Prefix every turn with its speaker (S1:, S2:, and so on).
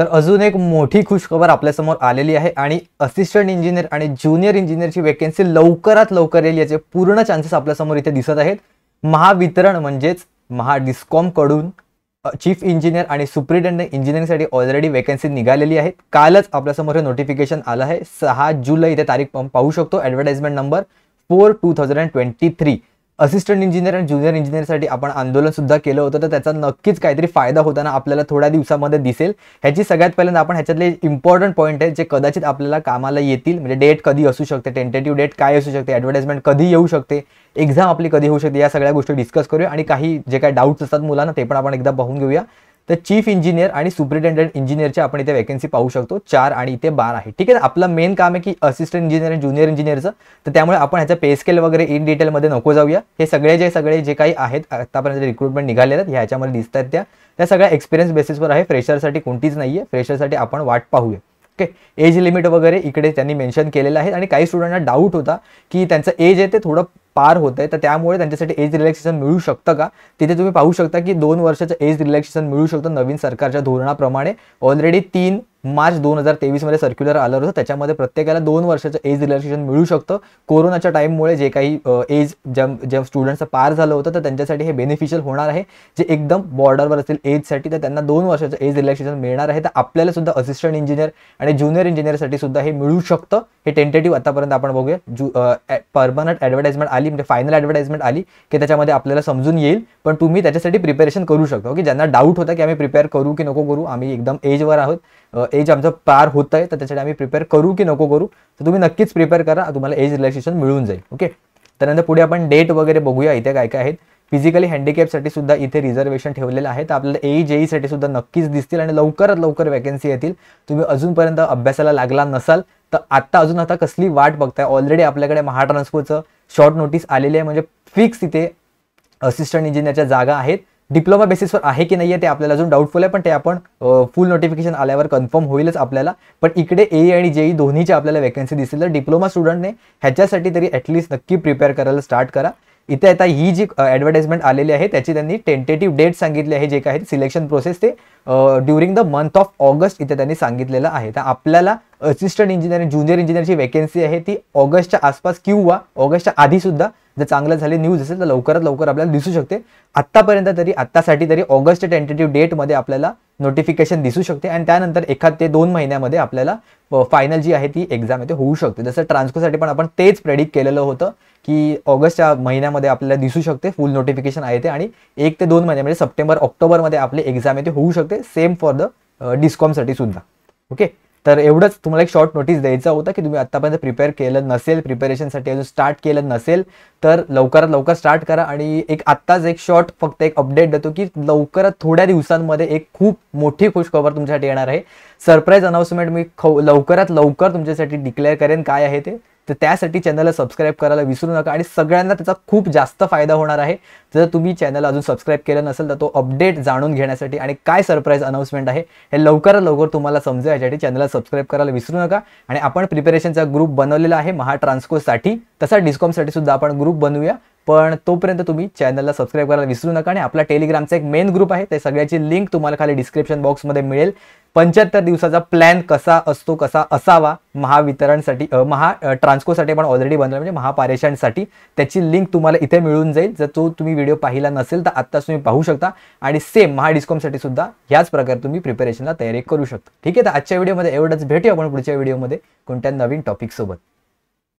S1: तर अजून एक मोठी खुशखबर आपल्यासमोर आलेली आहे आणि असिस्टंट इंजिनियर आणि ज्युनियर इंजिनियरची वेकेन्सी लवकरात लवकर येईल याचे पूर्ण चान्सेस आपल्यासमोर इथे दिसत आहेत महावितरण म्हणजेच महाडिस्कॉमकडून चीफ इंजिनियर आणि सुप्रिटेंडंट इंजिनिअरिंगसाठी ऑलरेडी वेकन्सी निघालेली आहे कालच आपल्यासमोर हे नोटिफिकेशन आलं आहे सहा जुलै इथे तारीख पाहू शकतो advertisement number four two thousand and twenty three assistant engineer आणि ज्युनियर इंजिनियरसाठी आपण आंदोलन सुद्धा केलं होतं तर त्याचा नक्कीच काहीतरी फायदा होताना आपल्याला थोड्या दिवसामध्ये दिसेल ह्याची सगळ्यात पहिल्यांदा आपण ह्याच्यातले इम्पॉर्टंट पॉईंट आहेत जे कदाचित आपल्याला कामाला येतील म्हणजे डेट कधी असू शकते टेंटेटिव्ह डेट काय असू शकते ॲडव्हर्टाइजमेंट कधी येऊ शकते एक्झाम आपली कधी होऊ शकते या सगळ्या गोष्टी डिस्कस करूया आणि काही जे काही डाऊट्स असतात मुलांना ते पण आपण एकदा पाहून घेऊया तर चीफ इंजिनियर आणि सुप्रिटेंडेंट इंजिनियरची आपण इथे वॅकन्सी पाहू शकतो चार आणि इथे बार आहे ठीक आहे आपलं मेन काम आहे की असिस्टंट इंजिनियर आणि ज्युनियर इंजिनियरचं तर त्यामुळे आपण ह्याचं पे स्केल वगैरे इन डिटेलमध्ये नको जाऊया हे सगळे जे सगळे जे काही आहेत आतापर्यंत रिक्रुटमेंट निघाले आहेत ह्याच्यामध्ये दिसत आहेत त्या त्या सगळ्या एक्सपिरियन्स बेसिसवर आहे फ्रेशरसाठी कोणतीच नाही आहे फ्रेशरसाठी आपण वाट पाहूया ओके एज लिमिट वगैरे इकडे त्यांनी मेन्शन केलेलं आहे आणि काही स्टुडंटना डाऊट होता की त्यांचं एज आहे ते थोडं पार होत आहे तर त्यामुळे त्यांच्यासाठी एज रिलॅक्सेशन मिळू शकतं का तिथे तुम्ही पाहू शकता की दोन वर्षाचं एज रिलॅक्सेशन मिळू शकतं नवीन सरकारच्या धोरणाप्रमाणे ऑलरेडी तीन मार्च दोन हजार तेवीसमध्ये सर्क्युलर आलं होतं त्याच्यामध्ये प्रत्येकाला दोन वर्षाचं एज रिलॅक्सेशन मिळू शकतं कोरोनाच्या टाईममुळे जे काही एज ज्या ज्या स्टुडंटचं पार झालं होतं तर त्यांच्यासाठी हे बेनिफिशियल होणार आहे जे एकदम बॉर्डरवर असतील एजसाठी तर त्यांना दोन वर्षाचं एज रिलॅक्सेशन मिळणार आहे तर आपल्याला सुद्धा असिस्टंट इंजिनियर आणि ज्युनियर इंजिनियरसाठी सुद्धा हे मिळू शकतं हे टेंटेटिव्ह आतापर्यंत आपण बघूया परमनंट ॲडव्हर्टाइजमेंट आली आली म्हणजे फायनल ॲडव्हर्टाईजमेंट आली की त्याच्यामध्ये आपल्याला समजून येईल पण तुम्ही त्याच्यासाठी प्रिपेरेशन करू शकता ओके ज्यांना डाऊट होता की आम्ही प्रिपेअर करू की नको करू आम्ही एकदम एजवर आहोत एज आमचं पार होत आहे तर त्याच्यासाठी आम्ही प्रिपेअर करू की नको करू तर तुम्ही नक्कीच प्रिपेअर करा तुम्हाला एज रिलॅक्सेशन मिळून जाईल ओके त्यानंतर पुढे आपण डेट वगैरे बघूया इथे काय काय आहेत फिजिकली हँडिकॅपसाठी सुद्धा इथे रिझर्वेशन ठेवलेलं आहे तर आपल्याला ए जेईसाठी e e सुद्धा नक्कीच दिसतील आणि लवकरात लवकर वॅकन्सी येतील तुम्ही अजूनपर्यंत अभ्यासाला लागला नसाल तर आत्ता अजून आता कसली वाट बघताय ऑलरेडी आपल्याकडे महाट्रान्सपोर्टचं शॉर्ट नोटीस आलेली आहे म्हणजे फिक्स इथे असिस्टंट इंजिनियरच्या जागा आहेत डिप्लोमा बेसिसवर आहे की नाही आहे ते आपल्याला अजून डाऊटफुल आहे पण ते आपण फुल नोटिफिकेशन आल्यावर कन्फर्म होईलच आपल्याला पण इकडे ए आणि जेई दोन्हीच्या आपल्याला वॅकन्सी दिसेल तर डिप्लोमा स्टुडंटने ह्याच्यासाठी तरी ॲटलिस्ट नक्की प्रिपेअर करायला स्टार्ट करा इथे आता ही जी ॲडव्हर्टाइजमेंट आलेली आहे त्याची त्यांनी टेंटेटिव्ह डेट सांगितली आहे जे काय आहे सिलेक्शन प्रोसेस ते during the month of August इथे त्यांनी सांगितलेलं आहे तर आपल्याला असिस्टंट इंजिनियर ज्युनियर इंजिनियरची वेकन्सी आहे ती ऑगस्टच्या आसपास किंवा ऑगस्टच्या आधीसुद्धा जर चांगलं झाले न्यूज असेल तर लवकरात लवकर आपल्याला दिसू शकते आत्तापर्यंत तरी आत्तासाठी तरी ऑगस्ट टेंटेटिव्ह डेटमध्ये आपल्याला नोटिफिकेशन दिसू शकते आणि त्यानंतर एखाद ते दोन महिन्यामध्ये आपल्याला फायनल जी आहे ती एक्झाम आहे होऊ शकते जसं ट्रान्सकोसाठी पण आपण तेच प्रेडिक्ट केलेलं होतं की ऑगस्टच्या महिन्यामध्ये आपल्याला दिसू शकते फुल नोटिफिकेशन आहे ते आणि एक ते दोन महिने म्हणजे सप्टेंबर ऑक्टोबरमध्ये आपली एक्झाम आहे होऊ शकते सेम फॉर द डिस्कॉमसाठी सुद्धा ओके तर एवढंच तुम्हाला एक शॉर्ट नोटीस द्यायचा होता की तुम्ही आतापर्यंत प्रिपेअर केलं नसेल प्रिपेरेशनसाठी अजून स्टार्ट केलं नसेल तर लवकरात लवकर स्टार्ट करा आणि एक आत्ताच एक शॉर्ट फक्त एक अपडेट देतो की लवकरात थोड्या दिवसांमध्ये एक खूप मोठी खुशखबर तुमच्यासाठी येणार आहे सरप्राईज अनाऊन्समेंट मी लवकरात लवकर तुमच्यासाठी डिक्लेअर करेन काय आहे ते तर त्यासाठी चॅनलला सबस्क्राईब करायला विसरू नका आणि सगळ्यांना त्याचा खूप जास्त फायदा होणार आहे जर तुम्ही चॅनल अजून सबस्क्राईब केलं नसेल तर तो अपडेट जाणून घेण्यासाठी आणि काय सरप्राईज अनाऊन्समेंट आहे हे लवकरात लवकर तुम्हाला समजा यासाठी चॅनलला सबस्क्राईब करायला विसरू नका आणि आपण प्रिपरेशनचा ग्रुप बनवलेला आहे महाट्रान्सकोसाठी तसा डिस्कॉमसाठी सुद्धा आपण ग्रुप बनवूया पण तोपर्यंत तुम्ही चॅनलला सबस्क्राईब करायला विसरू नका आणि आपला टेलिग्रामचा एक मेन ग्रुप आहे त्या सगळ्याची लिंक तुम्हाला खाली डिस्क्रिप्शन बॉक्समध्ये मिळेल पंच्याहत्तर दिवसाचा प्लॅन कसा असतो कसा असावा महावितरणसाठी महा ट्रान्सकोसाठी आपण ऑलरेडी बनवला म्हणजे महापारेषणसाठी त्याची लिंक तुम्हाला इथे मिळून जाईल जर तो तुम्ही व्हिडिओ पाहिला नसेल तर आत्ताच तुम्ही पाहू शकता आणि सेम महाडिस्कॉमसाठी सुद्धा ह्याच प्रकारे तुम्ही प्रिपरेशनला तयारी करू शकता ठीक आहे तर आजच्या व्हिडिओमध्ये एवढंच भेटू आपण पुढच्या व्हिडिओमध्ये कोणत्या नवीन टॉपिकसोबत